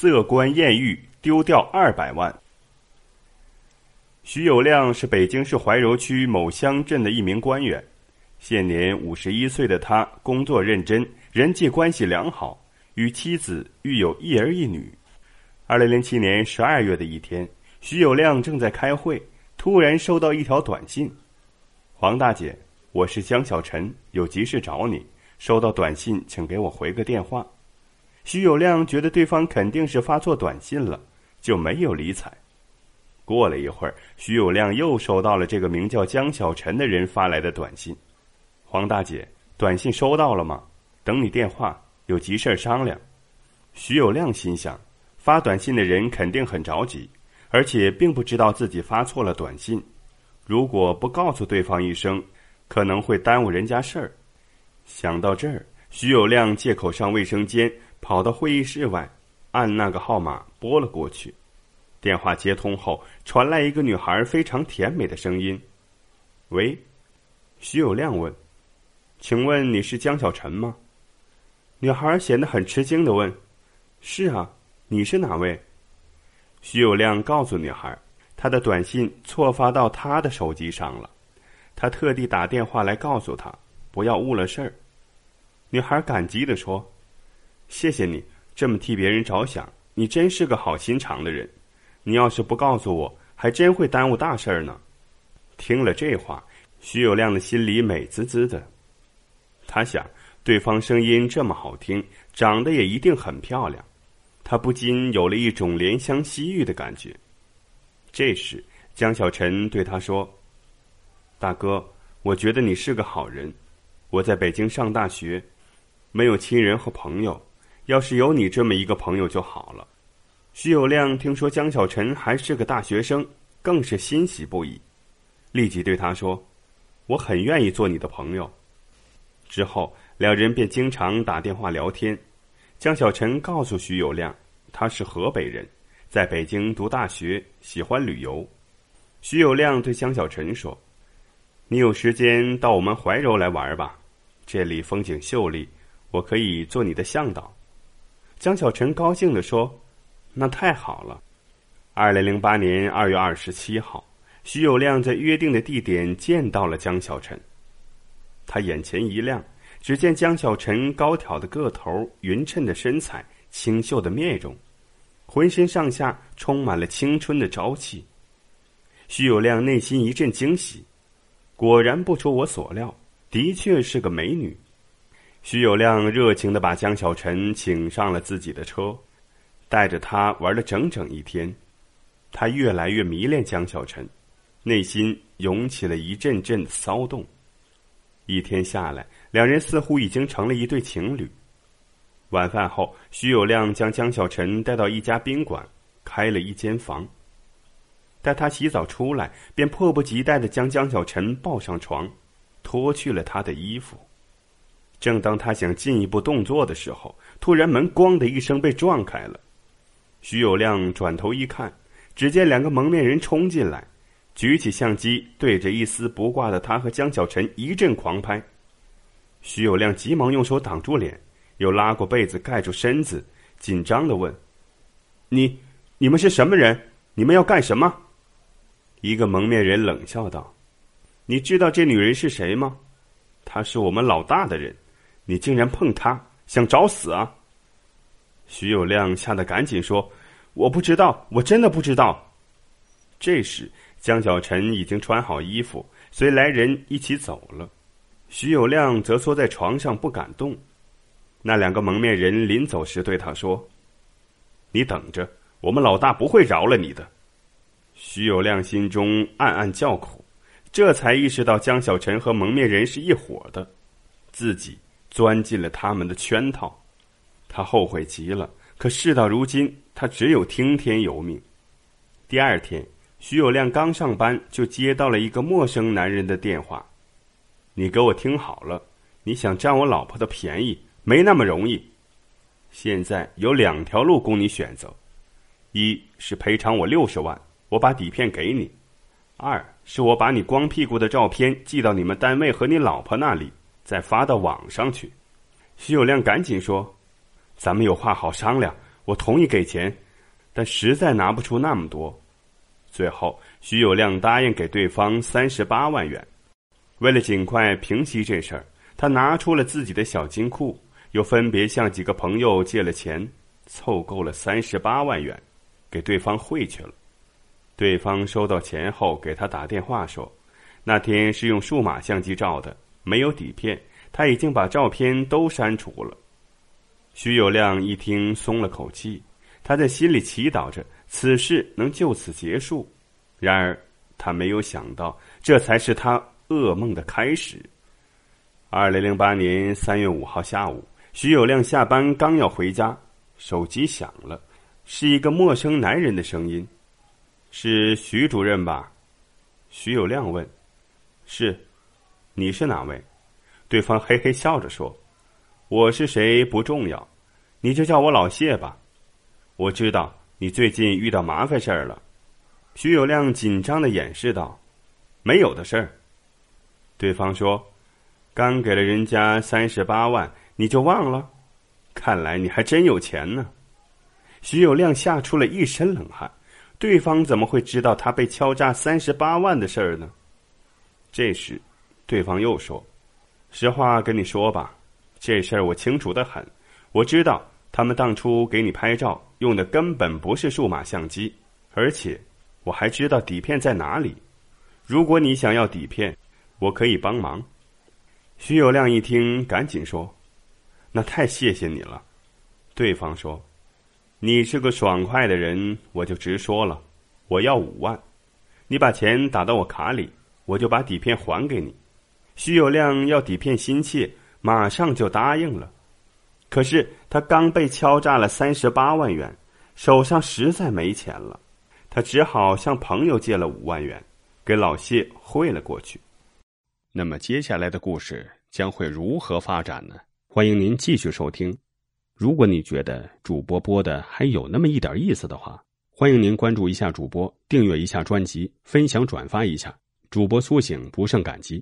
色官艳遇丢掉二百万。徐有亮是北京市怀柔区某乡镇的一名官员，现年五十一岁的他工作认真，人际关系良好，与妻子育有一儿一女。二零零七年十二月的一天，徐有亮正在开会，突然收到一条短信：“黄大姐，我是江小晨，有急事找你。收到短信，请给我回个电话。”徐有亮觉得对方肯定是发错短信了，就没有理睬。过了一会儿，徐有亮又收到了这个名叫江小晨的人发来的短信：“黄大姐，短信收到了吗？等你电话，有急事商量。”徐有亮心想，发短信的人肯定很着急，而且并不知道自己发错了短信。如果不告诉对方一声，可能会耽误人家事儿。想到这儿，徐有亮借口上卫生间。跑到会议室外，按那个号码拨了过去。电话接通后，传来一个女孩非常甜美的声音：“喂。”徐有亮问：“请问你是江小晨吗？”女孩显得很吃惊的问：“是啊，你是哪位？”徐有亮告诉女孩：“他的短信错发到他的手机上了，他特地打电话来告诉他，不要误了事儿。”女孩感激的说。谢谢你这么替别人着想，你真是个好心肠的人。你要是不告诉我，还真会耽误大事儿呢。听了这话，徐有亮的心里美滋滋的。他想，对方声音这么好听，长得也一定很漂亮，他不禁有了一种怜香惜玉的感觉。这时，江小晨对他说：“大哥，我觉得你是个好人。我在北京上大学，没有亲人和朋友。”要是有你这么一个朋友就好了。徐有亮听说江小晨还是个大学生，更是欣喜不已，立即对他说：“我很愿意做你的朋友。”之后，两人便经常打电话聊天。江小晨告诉徐有亮，他是河北人，在北京读大学，喜欢旅游。徐有亮对江小晨说：“你有时间到我们怀柔来玩吧，这里风景秀丽，我可以做你的向导。”江小晨高兴地说：“那太好了。”二零零八年二月二十七号，徐有亮在约定的地点见到了江小晨。他眼前一亮，只见江小晨高挑的个头、匀称的身材、清秀的面容，浑身上下充满了青春的朝气。徐有亮内心一阵惊喜，果然不出我所料，的确是个美女。徐有亮热情的把江小晨请上了自己的车，带着他玩了整整一天。他越来越迷恋江小晨，内心涌起了一阵阵骚动。一天下来，两人似乎已经成了一对情侣。晚饭后，徐有亮将江小晨带到一家宾馆，开了一间房。待他洗澡出来，便迫不及待的将江小晨抱上床，脱去了他的衣服。正当他想进一步动作的时候，突然门“咣”的一声被撞开了。徐有亮转头一看，只见两个蒙面人冲进来，举起相机对着一丝不挂的他和江小晨一阵狂拍。徐有亮急忙用手挡住脸，又拉过被子盖住身子，紧张的问：“你，你们是什么人？你们要干什么？”一个蒙面人冷笑道：“你知道这女人是谁吗？她是我们老大的人。”你竟然碰他，想找死啊！徐有亮吓得赶紧说：“我不知道，我真的不知道。”这时，江小晨已经穿好衣服，随来人一起走了。徐有亮则缩在床上不敢动。那两个蒙面人临走时对他说：“你等着，我们老大不会饶了你的。”徐有亮心中暗暗叫苦，这才意识到江小晨和蒙面人是一伙的，自己。钻进了他们的圈套，他后悔极了。可事到如今，他只有听天由命。第二天，徐有亮刚上班就接到了一个陌生男人的电话：“你给我听好了，你想占我老婆的便宜，没那么容易。现在有两条路供你选择：一是赔偿我六十万，我把底片给你；二是我把你光屁股的照片寄到你们单位和你老婆那里。”再发到网上去，徐有亮赶紧说：“咱们有话好商量，我同意给钱，但实在拿不出那么多。”最后，徐有亮答应给对方三十八万元。为了尽快平息这事儿，他拿出了自己的小金库，又分别向几个朋友借了钱，凑够了三十八万元，给对方汇去了。对方收到钱后，给他打电话说：“那天是用数码相机照的。”没有底片，他已经把照片都删除了。徐有亮一听，松了口气，他在心里祈祷着此事能就此结束。然而，他没有想到，这才是他噩梦的开始。二零零八年三月五号下午，徐有亮下班刚要回家，手机响了，是一个陌生男人的声音：“是徐主任吧？”徐有亮问：“是。”你是哪位？对方嘿嘿笑着说：“我是谁不重要，你就叫我老谢吧。”我知道你最近遇到麻烦事儿了。徐有亮紧张地掩饰道：“没有的事儿。”对方说：“刚给了人家三十八万，你就忘了？看来你还真有钱呢。”徐有亮吓出了一身冷汗。对方怎么会知道他被敲诈三十八万的事儿呢？这时。对方又说：“实话跟你说吧，这事儿我清楚的很。我知道他们当初给你拍照用的根本不是数码相机，而且我还知道底片在哪里。如果你想要底片，我可以帮忙。”徐有亮一听，赶紧说：“那太谢谢你了。”对方说：“你是个爽快的人，我就直说了。我要五万，你把钱打到我卡里，我就把底片还给你。”徐有亮要抵骗心切，马上就答应了。可是他刚被敲诈了三十八万元，手上实在没钱了，他只好向朋友借了五万元，给老谢汇了过去。那么接下来的故事将会如何发展呢？欢迎您继续收听。如果你觉得主播播的还有那么一点意思的话，欢迎您关注一下主播，订阅一下专辑，分享转发一下，主播苏醒不胜感激。